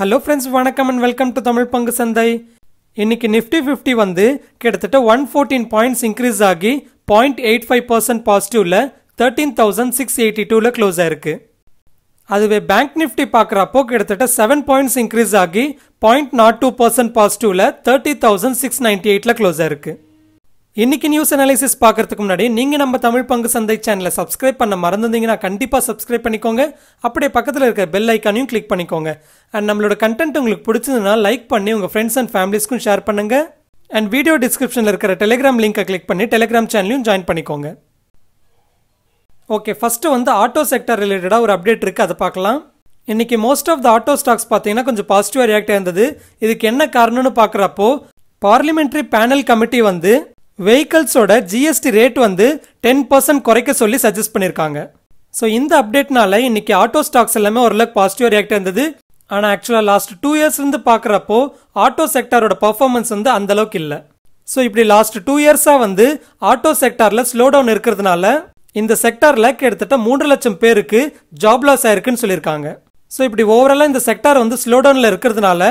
hello friends வணக்கம் and welcome to Tamil பங்கு சந்தை இன்னைக்கு நிஃப்டி ஃபிஃப்டி வந்து கிட்டத்தட்ட ஒன் ஃபோர்டீன் பாயிண்ட்ஸ் இன்க்ரீஸ் ஆகி பாயிண்ட் எயிட் ஃபைவ் பர்சன்ட் பாசிட்டிவ்ல தேர்ட்டீன் தௌசண்ட் சிக்ஸ் எயிட்டி டூவில் க்ளோஸ் ஆயிருக்கு அதுவே பேங்க் நிஃப்டி பார்க்குறப்போ கிட்டத்தட்ட செவன் பாயிண்ட்ஸ் இன்க்ரீஸ் ஆகி பாயிண்ட் நாட் டூ பர்சன்ட் பாசிட்டிவ்ல தேர்ட்டி தௌசண்ட் சிக்ஸ் நைன்டி எயிட்டில் க்ளோஸ் ஆயிருக்கு இன்னைக்கு நியூஸ் அனாலிசிஸ் பார்க்கறதுக்கு முன்னாடி நீங்க நம்ம தமிழ் பங்கு சந்தை சேனலை சப்ஸ்கிரைப் பண்ண மறந்துருந்தீங்கன்னா கண்டிப்பா சப்ஸ்கிரைப் பண்ணிக்கோங்க அப்படியே பக்கத்தில் இருக்க பெல் ஐக்கானையும் கிளிக் பண்ணிக்கோங்க அண்ட் நம்மளோட கண்டென்ட் உங்களுக்கு பிடிச்சதுன்னா லைக் பண்ணி உங்க ஃப்ரெண்ட்ஸ் அண்ட் ஃபேமிலிஸ்க்கும் ஷேர் பண்ணுங்க அண்ட் வீடியோ டிஸ்கிரிப்ஷனில் இருக்கிற டெலிகிராம் லிங்கை கிளிக் பண்ணி டெலிகிராம் சேனலையும் ஜாயின் பண்ணிக்கோங்க ஓகே ஃபஸ்ட்டு வந்து ஆட்டோ செக்டர் ரிலேட்டடாக ஒரு அப்டேட் இருக்குது அதை பார்க்கலாம் இன்றைக்கி most of the auto stocks பார்த்தீங்கன்னா கொஞ்சம் பாசிட்டிவாக ரியாக்ட் ஆயிருந்தது இதுக்கு என்ன காரணம்னு பார்க்குறப்போ பார்லிமெண்ட்ரி பேனல் கமிட்டி வந்து வெஹிக்கல்ஸோட ஜிஎஸ்டி ரேட் வந்து டென் பர்சன்ட் குறைக்க சொல்லி சஜஸ்ட் பண்ணியிருக்காங்க ஸோ இந்த அப்டேட்னால இன்னைக்கு ஆட்டோ ஸ்டாக்ஸ் எல்லாமே ஓரளவுக்கு பாசிட்டிவ் ரியாக்ட் இருந்தது ஆனால் ஆக்சுவலாக லாஸ்ட் டூ இயர்ஸ்லேருந்து பார்க்குறப்போ ஆட்டோ செக்டாரோட பர்ஃபார்மன்ஸ் வந்து அந்தளவுக்கு இல்லை ஸோ இப்படி லாஸ்ட் டூ இயர்ஸாக வந்து ஆட்டோ செக்டாரில் ஸ்லோ டவுன் இருக்கிறதுனால இந்த செக்டாரில் கிட்டத்தட்ட மூன்று லட்சம் பேருக்கு ஜாப் லாஸ் ஆயிருக்குன்னு சொல்லியிருக்காங்க ஸோ இப்படி ஓவராலாக இந்த செக்டார் வந்து ஸ்லோ டவுனில் இருக்கிறதுனால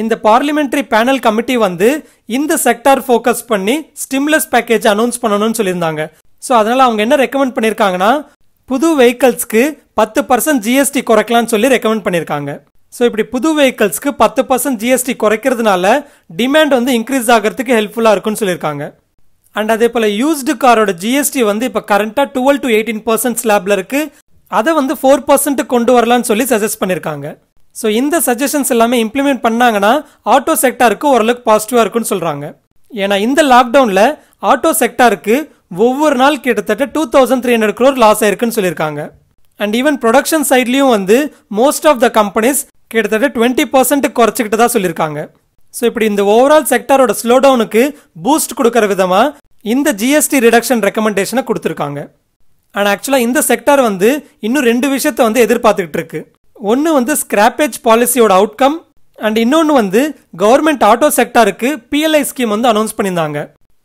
இந்த பார்லிமெண்ட்ரி பேனல் கமிட்டி வந்து இந்த செக்டார் ஃபோக்கஸ் பண்ணி ஸ்டிம்லஸ் பேக்கேஜ் அனௌன்ஸ் பண்ணணும்னு சொல்லியிருந்தாங்க ஸோ அதனால் அவங்க என்ன ரெக்கமெண்ட் பண்ணியிருக்காங்கன்னா புது வெஹிக்கல்ஸ்க்கு பத்து பர்சன்ட் ஜிஎஸ்டி குறைக்கலாம்னு சொல்லி ரெக்கமெண்ட் பண்ணியிருக்காங்க ஸோ இப்படி புது வெஹிக்கல்ஸ்க்கு பத்து பர்சன்ட் ஜிஎஸ்டி குறைக்கிறதுனால டிமாண்ட் வந்து இன்க்ரீஸ் ஆகிறதுக்கு ஹெல்ப்ஃபுல்லாக இருக்கும்னு சொல்லியிருக்காங்க அண்ட் அதே போல் யூஸ்டு காரோட ஜிஎஸ்டி வந்து இப்போ கரண்ட்டாக டுவெல் டு எயிட்டீன் பர்சன்ட் ஸ்லாப்ல இருக்குது அதை வந்து ஃபோர் பர்சன்ட் கொண்டு வரலாம்னு சொல்லி சஜஸ்ட் பண்ணியிருக்காங்க ஸோ இந்த சஜஷன்ஸ் எல்லாமே இம்ப்ளிமெண்ட் பண்ணாங்கன்னா ஆட்டோ செக்டாருக்கு ஓரளவுக்கு பாசிட்டிவாக இருக்குன்னு சொல்கிறாங்க ஏன்னா இந்த லாக்டவுனில் ஆட்டோ செக்டாருக்கு ஒவ்வொரு நாள் கிட்டத்தட்ட two thousand three hundred crore loss ஆயிருக்குன்னு சொல்லியிருக்காங்க அண்ட் ஈவன் ப்ரொடக்ஷன் சைட்லேயும் வந்து மோஸ்ட் ஆஃப் த கம்பெனிஸ் கிட்டத்தட்ட டுவெண்ட்டி பர்சன்ட் குறைச்சிக்கிட்டு தான் சொல்லியிருக்காங்க ஸோ இப்படி இந்த ஓவரால் செக்டாரோட ஸ்லோ டவுனுக்கு பூஸ்ட் கொடுக்குற விதமாக இந்த ஜிஎஸ்டி ரிடக்ஷன் ரெக்கமெண்டேஷனை கொடுத்துருக்காங்க அண்ட் ஆக்சுவலாக இந்த செக்டார் வந்து இன்னும் ரெண்டு விஷயத்தை வந்து எதிர்பார்த்துக்கிட்டு இருக்குது ஒன்று வந்து ஸ்கிராப்பேஜ் பாலிசியோட அவுட்கம் அண்ட் இன்னொன்று வந்து கவர்மெண்ட் ஆட்டோ செக்டாருக்கு பிஎல்ஐ ஸ்கீம் வந்து அனௌன்ஸ் பண்ணியிருந்தாங்க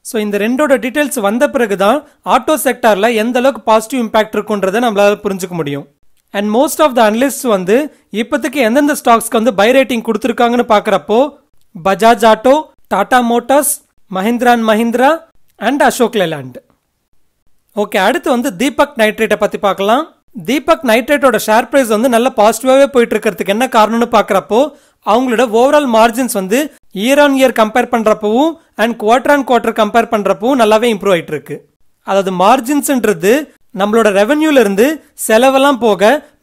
ஸோ இந்த ரெண்டோட டீட்டெயில்ஸ் வந்த பிறகு தான் ஆட்டோ செக்டாரில் எந்த அளவுக்கு பாசிட்டிவ் இம்பாக்ட் இருக்குன்றதை நம்மளால் புரிஞ்சுக்க முடியும் and most of the analyst வந்து இப்போதைக்கு எந்தெந்த ஸ்டாக்ஸ்க்கு வந்து பை ரேட்டிங் கொடுத்துருக்காங்கன்னு பார்க்குறப்போ Bajaj auto Tata motors Mahindra and Mahindra and Ashok Leyland okay அடுத்து வந்து தீபக் நைட்ரேட்டை பற்றி பார்க்கலாம் தீபக் நைட்ரேட்டோட ஷேர் ப்ரைஸ் வந்து நல்ல பாசிட்டிவாகவே போயிட்டு இருக்கிறதுக்கு என்ன காரணம்னு பார்க்குறப்போ அவங்களோட ஓவரால் மார்ஜின்ஸ் வந்து இயர் ஆன் இயர் கம்பேர் பண்ணுறப்பவும் and quarter on quarter compare பண்ணுறப்பவும் நல்லாவே இம்ப்ரூவ் ஆகிட்டு இருக்கு அதாவது மார்ஜின்ஸ்ன்றது நம்மளோட ரெவென்யூலேருந்து செலவெல்லாம் போக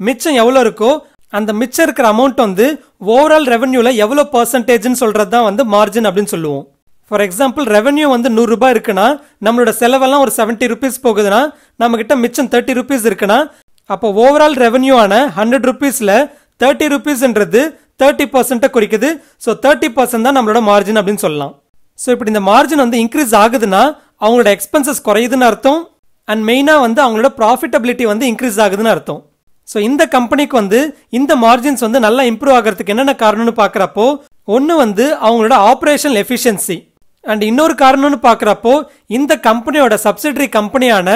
மிச்சம் எவ்வளோ இருக்கோ அந்த மிச்சம் இருக்கிற அமௌண்ட் வந்து ஓவரால் ரெவென்யூவில் எவ்வளோ பர்சன்டேஜ்னு சொல்கிறது தான் வந்து மார்ஜின் அப்படின்னு சொல்லுவோம் ஃபார் எக்ஸாம்பிள் ரெவன்யூ வந்து நூறுரூபா இருக்குன்னா நம்மளோட செலவெல்லாம் ஒரு செவன்ட்டி ருபீஸ் போகுதுன்னா நம்மக்கிட்ட மிச்சம் தேர்ட்டி ருபீஸ் இருக்குன்னா அப்போ ஓவரால் ரெவன்யூ ஆன ஹண்ட்ரட் ருபீஸில் தேர்ட்டி ருபீஸ்ன்றது தேர்ட்டி பர்சன்ட்டை குறிக்குது ஸோ தேர்ட்டி பர்சன்ட் தான் நம்மளோட மார்ஜின் அப்படின்னு சொல்லலாம் ஸோ இப்படி இந்த மார்ஜின் வந்து இன்க்ரீஸ் ஆகுதுன்னா அவங்களோட எக்ஸ்பென்சஸ் குறையுதுன்னு அர்த்தம் அண்ட் மெயினாக வந்து அவங்களோட ப்ராஃபிட்டபிலிட்டி வந்து இன்க்ரீஸ் ஆகுதுன்னு அர்த்தம் ஸோ இந்த கம்பெனிக்கு வந்து இந்த மார்ஜின்ஸ் வந்து நல்லா இம்ப்ரூவ் ஆகிறதுக்கு என்னென்ன காரணம்னு பார்க்குறப்போ ஒன்று வந்து அவங்களோட ஆப்ரேஷனல் எஃபிஷியன்சி அண்ட் இன்னொரு காரணம்னு பார்க்குறப்போ இந்த கம்பெனியோட சப்சிடரி கம்பெனியான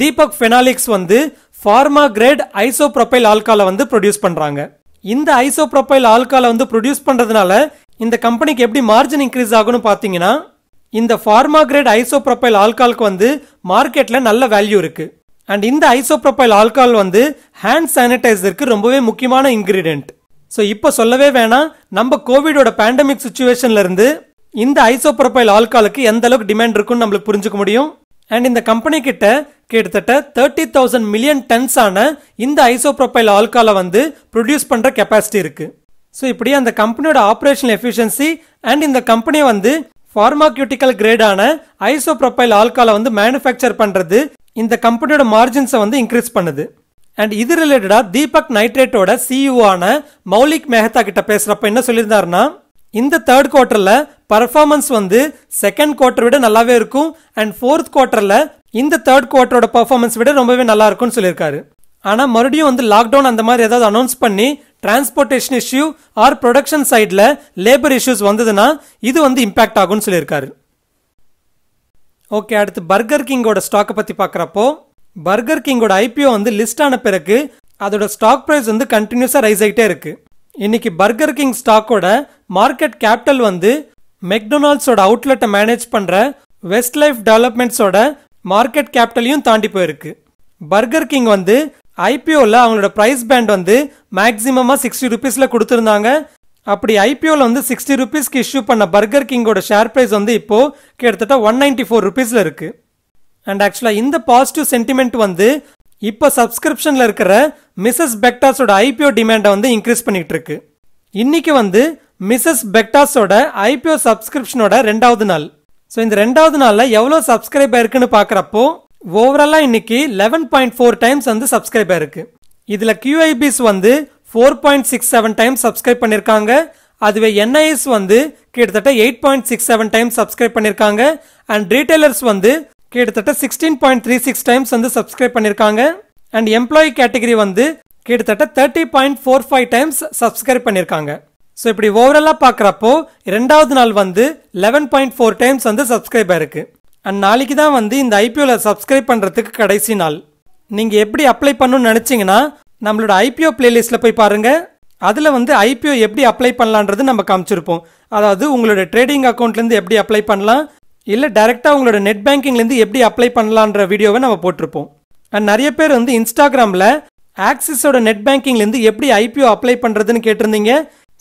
தீபக் ஃபெனாலிக்ஸ் வந்து ஃபார்மா கிரேட் ஐசோப்ரொப்பைல் ஆல்காலை வந்து ப்ரொடியூஸ் பண்ணுறாங்க இந்த ஐசோப்ரொப்பைல் ஆல்காலை வந்து ப்ரொடியூஸ் பண்ணுறதுனால இந்த கம்பெனிக்கு எப்படி மார்ஜின் இன்க்ரீஸ் ஆகும்னு பார்த்தீங்கன்னா இந்த ஃபார்மா கிரேட் ஐசோப்ரொப்பைல் ஆல்காலுக்கு வந்து மார்க்கெட்டில் நல்ல வேல்யூ இருக்குது அண்ட் இந்த ஐசோப்ரொப்பைல் ஆல்கால் வந்து ஹேண்ட் சானிடைசருக்கு ரொம்பவே முக்கியமான இன்க்ரீடியன்ட் ஸோ இப்போ சொல்லவே வேணாம் நம்ம கோவிடோட பேண்டமிக் சுச்சுவேஷன்லேருந்து இந்த ஐசோப்ரொப்பைல் ஆல்காலுக்கு எந்த அளவுக்கு டிமாண்ட் இருக்குன்னு நம்மளுக்கு புரிஞ்சுக்க முடியும் அண்ட் இந்த கம்பெனி கிட்ட கிட்டத்தட்ட தேர்ட்டி தௌசண்ட் மில்லியன் டன்ஸான இந்த ஐசோப்ரோபைல் ஆல்காலை வந்து ப்ரொடியூஸ் பண்ணுற கெப்பாசிட்டி இருக்குது ஸோ இப்படி அந்த கம்பெனியோட ஆப்ரேஷனல் எஃபிஷியன்சி அண்ட் இந்த கம்பெனியை வந்து ஃபார்மாக்யூட்டிக்கல் கிரேடான ஐசோப்ரோபைல் ஆல்காலை வந்து மேனுஃபேக்சர் பண்ணுறது இந்த கம்பெனியோட மார்ஜின்ஸை வந்து இன்க்ரீஸ் பண்ணுது அண்ட் இது ரிலேட்டடாக தீபக் நைட்ரேட்டோட சிஇஓ e ஆன மௌலிக் மெஹத்தா கிட்ட பேசுகிறப்ப என்ன சொல்லியிருந்தாருன்னா இந்த தேர்ட் குவார்ட்டரில் பர்ஃபார்மன்ஸ் வந்து செகண்ட் குவார்டர் விட நல்லாவே இருக்கும் அண்ட் ஃபோர்த் குவார்ட்டரில் இந்த தேர்ட் குவார்டரோட பர்ஃபார்மன்ஸ் விட ரொம்பவே நல்லா இருக்கும்னு சொல்லியிருக்காரு ஆனால் மறுபடியும் வந்து லாக்டவுன் அந்த மாதிரி ஏதாவது அனௌன்ஸ் பண்ணி டிரான்ஸ்போர்டேஷன் இஷ்யூ ஆர் ப்ரொடக்ஷன் சைடில் லேபர் இஷ்யூஸ் வந்ததுன்னா இது வந்து இம்பேக்ட் ஆகும்னு சொல்லியிருக்காரு ஓகே அடுத்து பர்கர் கிங்கோட ஸ்டாக்கை பற்றி பார்க்குறப்போ பர்கர் கிங்கோட ஐபிஓ வந்து லிஸ்ட் ஆன பிறகு அதோட ஸ்டாக் ப்ரைஸ் வந்து கண்டினியூஸாக ரைஸ் ஆகிட்டே இருக்குது இன்னைக்கு பர்கர் கிங் ஸ்டாக்கோட மார்க்கெட் கேபிட்டல் வந்து மெக்டொனால்ட்ஸோட அவுட்லெட்டை மேனேஜ் பண்ணுற வெஸ்ட் லைஃப் டெவலப்மெண்ட்ஸோட மார்க்கெட் கேபிட்டலையும் தாண்டி போயிருக்கு பர்கர் கிங் வந்து ஐபிஓவில் அவங்களோட ப்ரைஸ் பேண்ட் வந்து மேக்ஸிமமாக சிக்ஸ்டி ருபீஸில் கொடுத்துருந்தாங்க அப்படி ஐபிஓவில் வந்து சிக்ஸ்டி ருபீஸ்க்கு இஷ்யூ பண்ண பர்கர் கிங்கோட ஷேர் ப்ரைஸ் வந்து இப்போது கிட்டத்தட்ட ஒன் நைன்டி ஃபோர் ருபீஸில் இருக்குது அண்ட் ஆக்சுவலாக இந்த பாசிட்டிவ் சென்டிமெண்ட் வந்து இப்போ சப்ஸ்கிரிப்ஷனில் இருக்கிற மிஸ்ஸஸ் பெக்டாஸோட ஐபிஓ டிமாண்டை வந்து இன்க்ரீஸ் பண்ணிகிட்டு இருக்கு இன்னைக்கு வந்து மிஸ்ஸஸ் பெக்டாஸோட ஐபிஓ சப்ஸ்கிரிப்ஷனோட ரெண்டாவது நாள் ஸோ இந்த ரெண்டாவது நாளில் எவ்வளோ சப்ஸ்கிரைப் ஆயிருக்குன்னு பார்க்குறப்போ ஓவராலாக இன்னைக்கு லெவன் பாயிண்ட் ஃபோர் டைம்ஸ் வந்து சப்ஸ்கிரைப் ஆயிருக்கு இதில் கியூஐபிஸ் வந்து four point six seven times subscribe பண்ணியிருக்காங்க அதுவே என்ஐஎஸ் வந்து கிட்டத்தட்ட eight point six seven times subscribe பண்ணியிருக்காங்க அண்ட் ரீட்டைலர்ஸ் வந்து கிட்டத்தட்ட sixteen point three six times வந்து சப்ஸ்கிரைப் பண்ணியிருக்காங்க அண்ட் எம்ப்ளாயி கேட்டகரி வந்து கிட்டத்தட்ட thirty point four five times subscribe பண்ணியிருக்காங்க ஸோ இப்படி ஓவராலாக பார்க்குறப்போ ரெண்டாவது நாள் வந்து லெவன் பாயிண்ட் ஃபோர் டைம்ஸ் வந்து சப்ஸ்கிரைப் ஆயிருக்கு அண்ட் நாளைக்கு தான் வந்து இந்த ஐபிஓவில் சப்ஸ்கிரைப் பண்ணுறதுக்கு கடைசி நாள் நீங்கள் எப்படி அப்ளை பண்ணணும்னு நினச்சிங்கன்னா நம்மளோட ஐபிஓ பிளேலிஸ்ட்டில் போய் பாருங்கள் அதில் வந்து ஐபிஓ எப்படி அப்ளை பண்ணலான்றது நம்ம காமிச்சிருப்போம் அதாவது உங்களோட ட்ரேடிங் அக்கௌண்ட்லேருந்து எப்படி அப்ளை பண்ணலாம் இல்லை டைரெக்டாக உங்களோட நெட் பேங்கிங்லேருந்து எப்படி அப்ளை பண்ணலான்ற வீடியோவை நம்ம போட்டிருப்போம் அண்ட் நிறைய பேர் வந்து இன்ஸ்டாகிராமில் ஆக்சிஸோட நெட் பேங்கிங்லேருந்து எப்படி ஐபிஓ அப்ளை பண்ணுறதுன்னு கேட்டிருந்தீங்க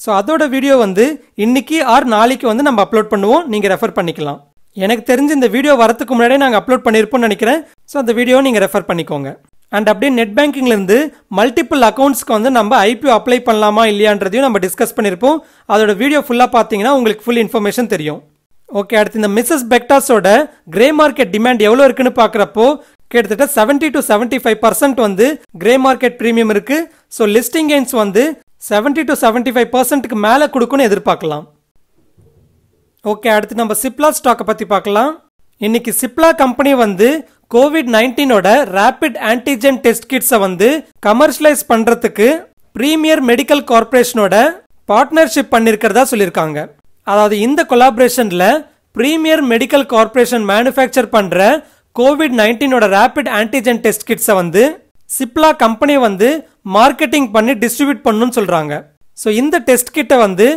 ஸோ அதோட வீடியோ வந்து இன்னைக்கு ஆர் நாளைக்கு வந்து நம்ம அப்லோட் பண்ணுவோம் நீங்கள் ரெஃபர் பண்ணிக்கலாம் எனக்கு தெரிஞ்சு இந்த வீடியோ வரத்துக்கு முன்னாடியே நாங்கள் அப்லோட் பண்ணியிருப்போம்னு நினைக்கிறேன் ஸோ அந்த வீடியோ நீங்கள் ரெஃபர் பண்ணிக்கோங்க அண்ட் அப்படியே நெட் பேங்கிங்லேருந்து மல்டிபிள் அக்கௌண்ட்ஸ்க்கு வந்து நம்ம ஐபிஓ அப்ளை பண்ணலாமா இல்லையான்றதையும் நம்ம டிஸ்கஸ் பண்ணியிருப்போம் அதோட வீடியோ ஃபுல்லாக பார்த்தீங்கன்னா உங்களுக்கு ஃபுல் இன்ஃபர்மேஷன் தெரியும் ஓகே அடுத்து இந்த மிஸ்ஸஸ் பெக்டாஸோட கிரே மார்க்கெட் டிமாண்ட் எவ்வளோ இருக்குன்னு பார்க்குறப்போ கிட்டத்தட்ட seventy to seventy five percent வந்து கிரே மார்க்கெட் ப்ரீமியம் இருக்கு ஸோ லிஸ்டிங் கெயின்ஸ் வந்து செவன்டி டு செவன்டி ஃபைவ் பர்சன்ட்டுக்கு மேலே கொடுக்குன்னு எதிர்பார்க்கலாம் ஓகே அடுத்து நம்ம சிப்லா ஸ்டாக்கை பற்றி பார்க்கலாம் இன்னைக்கு சிப்லா கம்பெனி வந்து கோவிட் நைன்டீனோட ரேபிட் ஆன்டிஜென் டெஸ்ட் கிட்ஸை வந்து கமர்ஷியலைஸ் பண்ணுறதுக்கு ப்ரீமியர் மெடிக்கல் கார்பரேஷனோட பார்ட்னர்ஷிப் பண்ணிருக்கிறதா சொல்லியிருக்காங்க அதாவது இந்த கொலாபரேஷனில் ப்ரீமியர் மெடிக்கல் கார்பரேஷன் மேனுஃபேக்சர் பண்ணுற கோவிட் நைன்டீனோட ரேபிட் ஆன்டிஜென் டெஸ்ட் கிட்ஸை வந்து சிப்லா கம்பெனி வந்து மார்க்கெட்டிங் பண்ணி டிஸ்ட்ரிபியூட் பண்ணணும்னு சொல்கிறாங்க ஸோ இந்த டெஸ்ட் கிட்டை வந்து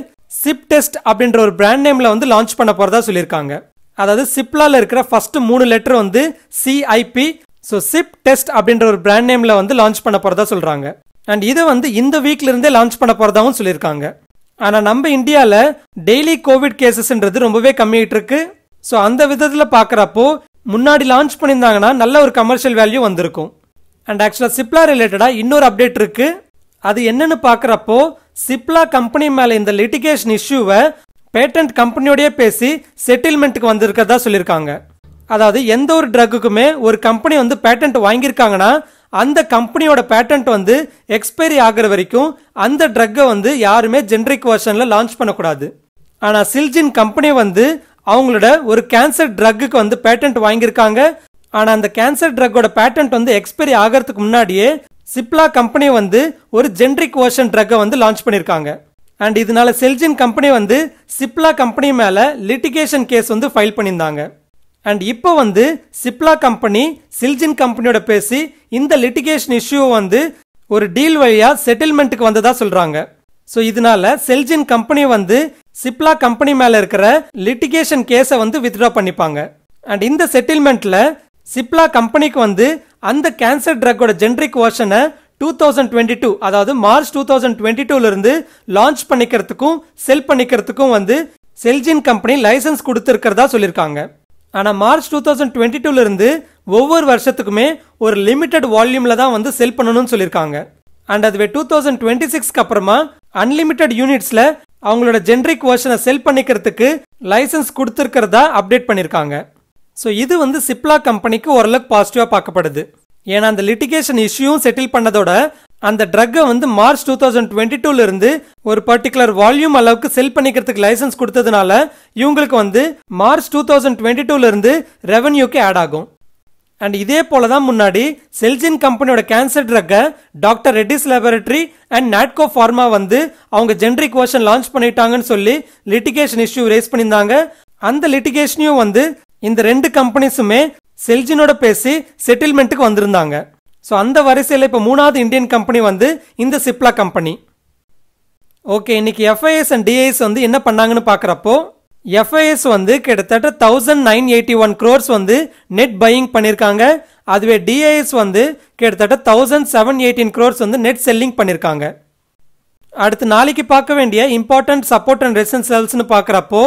சிப் டெஸ்ட் அப்படின்ற ஒரு பிராண்ட் நேமில் வந்து லான்ச் பண்ண போகிறதா சொல்லியிருக்காங்க அதாவது சிப்லாவில் இருக்கிற ஃபர்ஸ்ட் மூணு லெட்டர் வந்து சிஐபி ஸோ சிப் டெஸ்ட் அப்படின்ற ஒரு பிராண்ட் நேமில் வந்து லான்ச் பண்ண போகிறதா சொல்கிறாங்க அண்ட் இதை வந்து இந்த வீக்லேருந்தே லான்ச் பண்ண போகிறதாவும் சொல்லியிருக்காங்க ஆனால் நம்ம இந்தியாவில் டெய்லி கோவிட் கேசஸ்ன்றது ரொம்பவே கம்மியாயிட்டு இருக்கு ஸோ அந்த விதத்தில் பார்க்குறப்போ முன்னாடி லான்ச் பண்ணியிருந்தாங்கன்னா நல்ல ஒரு கமர்ஷியல் வேல்யூ வந்திருக்கும் அண்ட் ஆக்சுவலாக சிப்லா ரிலேட்டடாக இன்னொரு அப்டேட் இருக்குது அது என்னன்னு பார்க்குறப்போ சிப்லா கம்பெனி மேலே இந்த லிட்டிகேஷன் இஷ்யூவை பேட்டன்ட் கம்பெனியோடய பேசி செட்டில்மெண்ட்டுக்கு வந்திருக்கிறதா சொல்லியிருக்காங்க அதாவது எந்த ஒரு ட்ரக்குக்குமே ஒரு கம்பெனி வந்து பேட்டன்ட் வாங்கியிருக்காங்கன்னா அந்த கம்பெனியோட பேட்டன்ட் வந்து எக்ஸ்பைரி ஆகிற வரைக்கும் அந்த ட்ரக்கை வந்து யாருமே ஜென்ரிக் வெர்ஷனில் லான்ச் பண்ணக்கூடாது ஆனால் சில்ஜின் கம்பெனி வந்து அவங்களோட ஒரு கேன்சர் ட்ரக்குக்கு வந்து பேட்டன்ட் வாங்கியிருக்காங்க ஆனால் அந்த கேன்சர் ட்ரக்கோட பேட்டன்ட் வந்து எக்ஸ்பைரி ஆகிறதுக்கு முன்னாடியே சிப்லா கம்பெனி வந்து ஒரு ஜென்ரிக் வேர்ஷன் ட்ரக்கை வந்து லான்ச் பண்ணியிருக்காங்க அண்ட் இதனால செல்ஜின் கம்பெனி வந்து சிப்லா கம்பெனி மேலே லிட்டிகேஷன் கேஸ் வந்து ஃபைல் பண்ணியிருந்தாங்க அண்ட் இப்போ வந்து சிப்லா கம்பெனி சில்ஜின் கம்பெனியோட பேசி இந்த லிட்டிகேஷன் இஷ்யூ வந்து ஒரு டீல் வழியாக செட்டில்மெண்ட்டுக்கு வந்ததா சொல்கிறாங்க ஸோ இதனால செல்ஜின் கம்பெனி வந்து சிப்லா கம்பெனி மேலே இருக்கிற லிட்டிகேஷன் கேஸை வந்து வித்ட்ரா பண்ணிப்பாங்க அண்ட் இந்த செட்டில்மெண்ட்டில் சிப்லா கம்பெனிக்கு வந்து அந்த கேன்சர் ட்ரக்கோட ஜென்ரிக் வேர்ஷனை டூ தௌசண்ட் டுவெண்ட்டி டூ அதாவது மார்ச் டூ தௌசண்ட் டுவெண்ட்டி டூலேருந்து லான்ச் பண்ணிக்கிறதுக்கும் செல் பண்ணிக்கிறதுக்கும் வந்து செல்ஜின் கம்பெனி லைசன்ஸ் கொடுத்துருக்கிறதா சொல்லியிருக்காங்க ஆனால் மார்ச் டூ தௌசண்ட் டுவெண்ட்டி டூலேருந்து ஒவ்வொரு வருஷத்துக்குமே ஒரு லிமிட்டெட் வால்யூமில் தான் வந்து செல் பண்ணணும்னு சொல்லியிருக்காங்க அண்ட் அதுவே டூ தௌசண்ட் டுவெண்ட்டி சிக்ஸ்க்கு அப்புறமா அன்லிமிடெட் யூனிட்ஸில் அவங்களோட ஜென்ரிக் வேர்ஷனை செல் பண்ணிக்கிறதுக்கு லைசன்ஸ் கொடுத்துருக்கிறதா அப்டேட் பண்ணியிருக்காங்க ஸோ இது வந்து சிப்லா கம்பெனிக்கு ஓரளவுக்கு பாசிட்டிவாக பார்க்கப்படுது ஏன்னா அந்த லிட்டிகேஷன் இஷ்யூவும் செட்டில் பண்ணதோட அந்த ட்ரக்கை வந்து மார்ச் டூ தௌசண்ட் டுவெண்ட்டி டூலேருந்து ஒரு பர்டிகுலர் வால்யூம் அளவுக்கு செல் பண்ணிக்கிறதுக்கு லைசன்ஸ் கொடுத்ததுனால இவங்களுக்கு வந்து மார்ச் டூ தௌசண்ட் டுவெண்ட்டி இருந்து ரெவன்யூக்கு ஆட் ஆகும் அண்ட் இதே போல தான் முன்னாடி செல்ஜின் கம்பெனியோட கேன்சர் ட்ரக்கை doctor Reddy's laboratory and Natco pharma வந்து அவங்க ஜென்ரிக் வேர்ஷன் லான்ச் பண்ணிட்டாங்கன்னு சொல்லி லிட்டிகேஷன் இஷ்யூ ரேஸ் பண்ணியிருந்தாங்க அந்த லிட்டிகேஷனையும் வந்து இந்த ரெண்டு கம்பெனிஸுமே செல்ஜினோட பேசி செட்டில்மெண்ட்டுக்கு வந்திருந்தாங்க ஸோ அந்த வரிசையில் இப்போ மூணாவது இந்தியன் கம்பெனி வந்து இந்த சிப்லா கம்பெனி ஓகே இன்றைக்கி எஃப்ஐஎஸ் அண்ட் டிஐஎஸ் வந்து என்ன பண்ணாங்கன்னு பார்க்குறப்போ எஃப்ஐஎஸ் வந்து கிட்டத்தட்ட thousand nine eighty one crores வந்து நெட் பையிங் பண்ணியிருக்காங்க அதுவே டிஐஎஸ் வந்து கிட்டத்தட்ட தௌசண்ட் செவன் எயிட்டீன் க்ரோர்ஸ் வந்து நெட் செல்லிங் பண்ணியிருக்காங்க அடுத்து நாளைக்கு பார்க்க வேண்டிய இம்பார்ட்டன்ட் சப்போர்ட் அண்ட் ரெசிஸ்டன்ஸ் லெவல்ஸ்னு பார்க்குறப்போ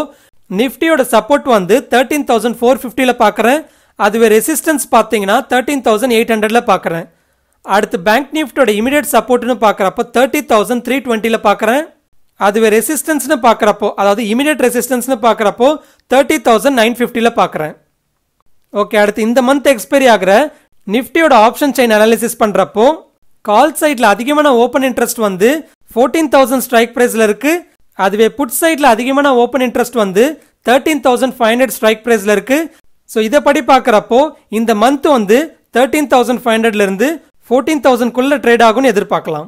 நிஃப்டியோட சப்போர்ட் வந்து தேர்ட்டீன் தௌசண்ட் ஃபோர் ஃபிஃப்டியில் பார்க்குறேன் அதுவே ரெசிஸ்டன்ஸ் பார்த்தீங்கன்னா தேர்ட்டீன் தௌசண்ட் எயிட் ஹண்ட்ரடில் பார்க்குறேன் அடுத்து பேங்க் நிஃப்டோட இமீடியட் சப்போர்ட்னு பார்க்குறப்போ தேர்ட்டி தௌசண்ட் த்ரீ டுவெண்ட்டியில் பார்க்குறேன் அதுவே ரெசிஸ்டன்ஸ்னு பார்க்குறப்போ அதாவது இமீடியட் ரெசிஸ்டன்ஸ்னு பார்க்குறப்போ தேர்ட்டி தௌசண்ட் நைன் ஃபிஃப்டியில் பார்க்குறேன் ஓகே அடுத்து இந்த மந்த் எக்ஸ்பைரி ஆகிற நிஃப்டியோட ஆப்ஷன் செயின் அனாலிசிஸ் பண்ணுறப்போ கால் சைட்டில் அதிகமான ஓப்பன் இன்ட்ரெஸ்ட் வந்து ஃபோர்டீன் தௌசண்ட் ஸ்ட்ரைக் ப்ரைஸில் இருக்குது அதுவே புட் சைட்டில் அதிகமான ஓப்பன் இன்ட்ரெஸ்ட் வந்து thirteen thousand five hundred strike ப்ரைஸில் இருக்குது ஸோ இதை படி பார்க்குறப்போ இந்த மந்த் வந்து தேர்ட்டீன் தௌசண்ட் ஃபைவ் ஹண்ட்ரட்லேருந்து ஃபோர்டீன் தௌசண்ட்குள்ளே ட்ரேட் ஆகும்னு எதிர்பார்க்கலாம்